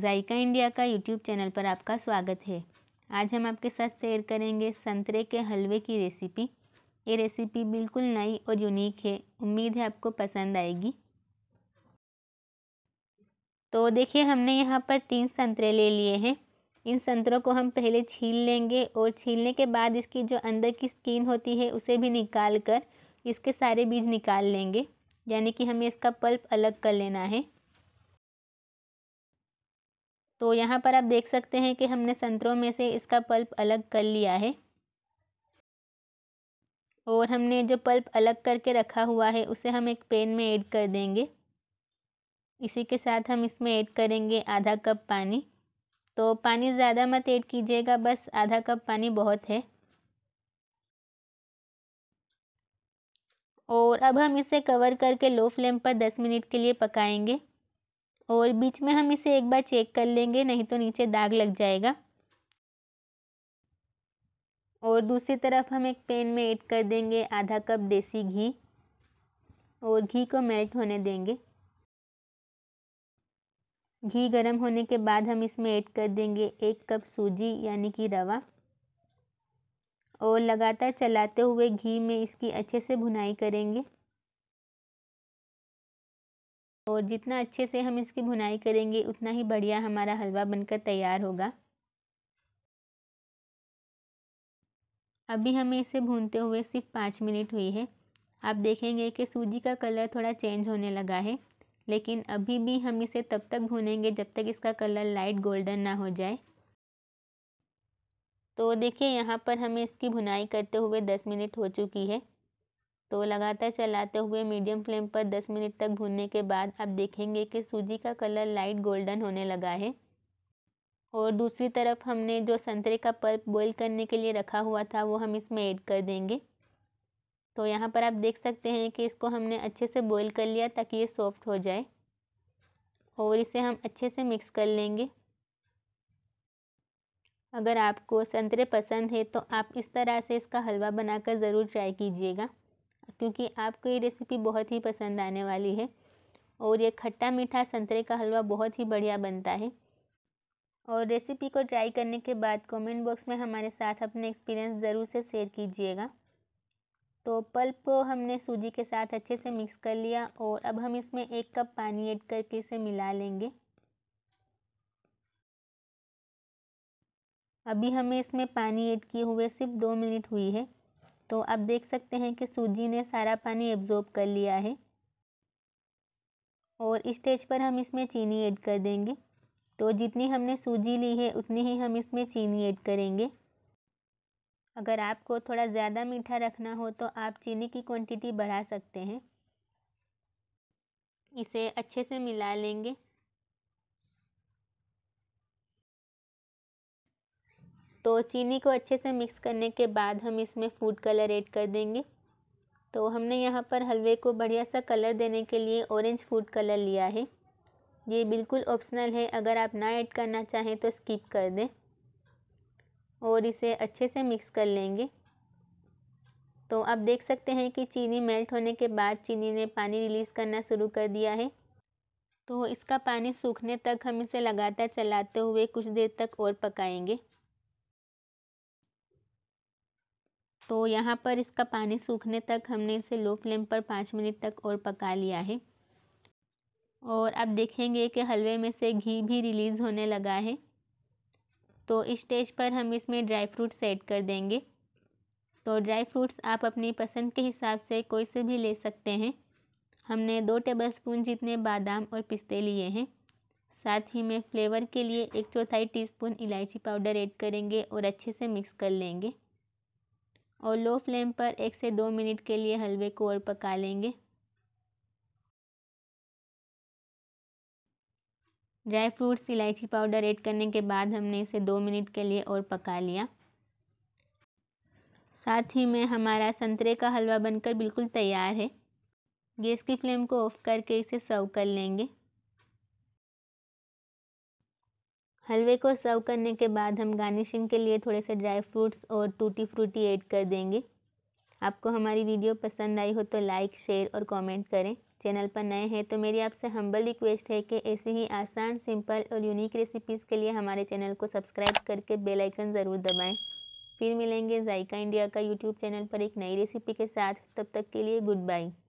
जायका India का YouTube channel पर आपका स्वागत है आज हम आपके साथ शेयर करेंगे संतरे के हलवे की रेसिपी ये रेसिपी बिल्कुल नई और यूनिक है उम्मीद है आपको पसंद आएगी तो देखिए हमने यहाँ पर तीन संतरे ले लिए हैं इन संतरों को हम पहले छील लेंगे और छीलने के बाद इसकी जो अंदर की स्किन होती है उसे भी निकाल कर इसके सारे बीज निकाल लेंगे यानी कि हमें इसका पल्प अलग कर लेना है तो यहाँ पर आप देख सकते हैं कि हमने संतरों में से इसका पल्प अलग कर लिया है और हमने जो पल्प अलग करके रखा हुआ है उसे हम एक पेन में ऐड कर देंगे इसी के साथ हम इसमें ऐड करेंगे आधा कप पानी तो पानी ज़्यादा मत ऐड कीजिएगा बस आधा कप पानी बहुत है और अब हम इसे कवर करके लो फ्लेम पर दस मिनट के लिए पकाएंगे और बीच में हम इसे एक बार चेक कर लेंगे नहीं तो नीचे दाग लग जाएगा और दूसरी तरफ हम एक पैन में ऐड कर देंगे आधा कप देसी घी और घी को मेल्ट होने देंगे घी गर्म होने के बाद हम इसमें ऐड कर देंगे एक कप सूजी यानी कि रवा और लगातार चलाते हुए घी में इसकी अच्छे से भुनाई करेंगे और जितना अच्छे से हम इसकी भुनाई करेंगे उतना ही बढ़िया हमारा हलवा बनकर तैयार होगा अभी हमें इसे भूनते हुए सिर्फ पाँच मिनट हुई है आप देखेंगे कि सूजी का कलर थोड़ा चेंज होने लगा है लेकिन अभी भी हम इसे तब तक भूनेंगे जब तक इसका कलर लाइट गोल्डन ना हो जाए तो देखिए यहाँ पर हमें इसकी भुनाई करते हुए दस मिनट हो चुकी है तो लगातार चलाते हुए मीडियम फ्लेम पर 10 मिनट तक भूनने के बाद आप देखेंगे कि सूजी का कलर लाइट गोल्डन होने लगा है और दूसरी तरफ हमने जो संतरे का पल्प बॉईल करने के लिए रखा हुआ था वो हम इसमें ऐड कर देंगे तो यहाँ पर आप देख सकते हैं कि इसको हमने अच्छे से बॉईल कर लिया ताकि ये सॉफ्ट हो जाए और इसे हम अच्छे से मिक्स कर लेंगे अगर आपको संतरे पसंद है तो आप इस तरह से इसका हलवा बनाकर ज़रूर ट्राई कीजिएगा क्योंकि आपको ये रेसिपी बहुत ही पसंद आने वाली है और ये खट्टा मीठा संतरे का हलवा बहुत ही बढ़िया बनता है और रेसिपी को ट्राई करने के बाद कमेंट बॉक्स में हमारे साथ अपने एक्सपीरियंस ज़रूर से शेयर कीजिएगा तो पल्प को हमने सूजी के साथ अच्छे से मिक्स कर लिया और अब हम इसमें एक कप पानी ऐड करके इसे मिला लेंगे अभी हमें इसमें पानी ऐड किए हुए सिर्फ दो मिनट हुई है तो आप देख सकते हैं कि सूजी ने सारा पानी एब्जॉर्ब कर लिया है और स्टेज पर हम इसमें चीनी ऐड कर देंगे तो जितनी हमने सूजी ली है उतनी ही हम इसमें चीनी ऐड करेंगे अगर आपको थोड़ा ज़्यादा मीठा रखना हो तो आप चीनी की क्वांटिटी बढ़ा सकते हैं इसे अच्छे से मिला लेंगे तो चीनी को अच्छे से मिक्स करने के बाद हम इसमें फूड कलर ऐड कर देंगे तो हमने यहाँ पर हलवे को बढ़िया सा कलर देने के लिए ऑरेंज फूड कलर लिया है ये बिल्कुल ऑप्शनल है अगर आप ना ऐड करना चाहें तो स्किप कर दें और इसे अच्छे से मिक्स कर लेंगे तो आप देख सकते हैं कि चीनी मेल्ट होने के बाद चीनी ने पानी रिलीज़ करना शुरू कर दिया है तो इसका पानी सूखने तक हम इसे लगातार चलाते हुए कुछ देर तक और पकाएंगे तो यहाँ पर इसका पानी सूखने तक हमने इसे लो फ्लेम पर पाँच मिनट तक और पका लिया है और अब देखेंगे कि हलवे में से घी भी रिलीज़ होने लगा है तो इस स्टेज पर हम इसमें ड्राई फ्रूट्स ऐड कर देंगे तो ड्राई फ्रूट्स आप अपनी पसंद के हिसाब से कोई से भी ले सकते हैं हमने दो टेबल स्पून जितने बादाम और पिस्ते लिए हैं साथ ही में फ्लेवर के लिए एक चौथाई टीस्पून इलायची पाउडर ऐड करेंगे और अच्छे से मिक्स कर लेंगे और लो फ्लेम पर एक से दो मिनट के लिए हलवे को और पका लेंगे ड्राई फ्रूट्स इलायची पाउडर ऐड करने के बाद हमने इसे दो मिनट के लिए और पका लिया साथ ही में हमारा संतरे का हलवा बनकर बिल्कुल तैयार है गैस की फ्लेम को ऑफ करके इसे सर्व कर लेंगे हलवे को सर्व करने के बाद हम गार्निशिंग के लिए थोड़े से ड्राई फ्रूट्स और टूटी फ्रूटी ऐड कर देंगे आपको हमारी वीडियो पसंद आई हो तो लाइक शेयर और कमेंट करें चैनल पर नए हैं तो मेरी आपसे हम्बल रिक्वेस्ट है कि ऐसे ही आसान सिंपल और यूनिक रेसिपीज़ के लिए हमारे चैनल को सब्सक्राइब करके बेल आइकन ज़रूर दबाएं फिर मिलेंगे जायका इंडिया का यूट्यूब चैनल पर एक नई रेसिपी के साथ तब तक के लिए गुड बाई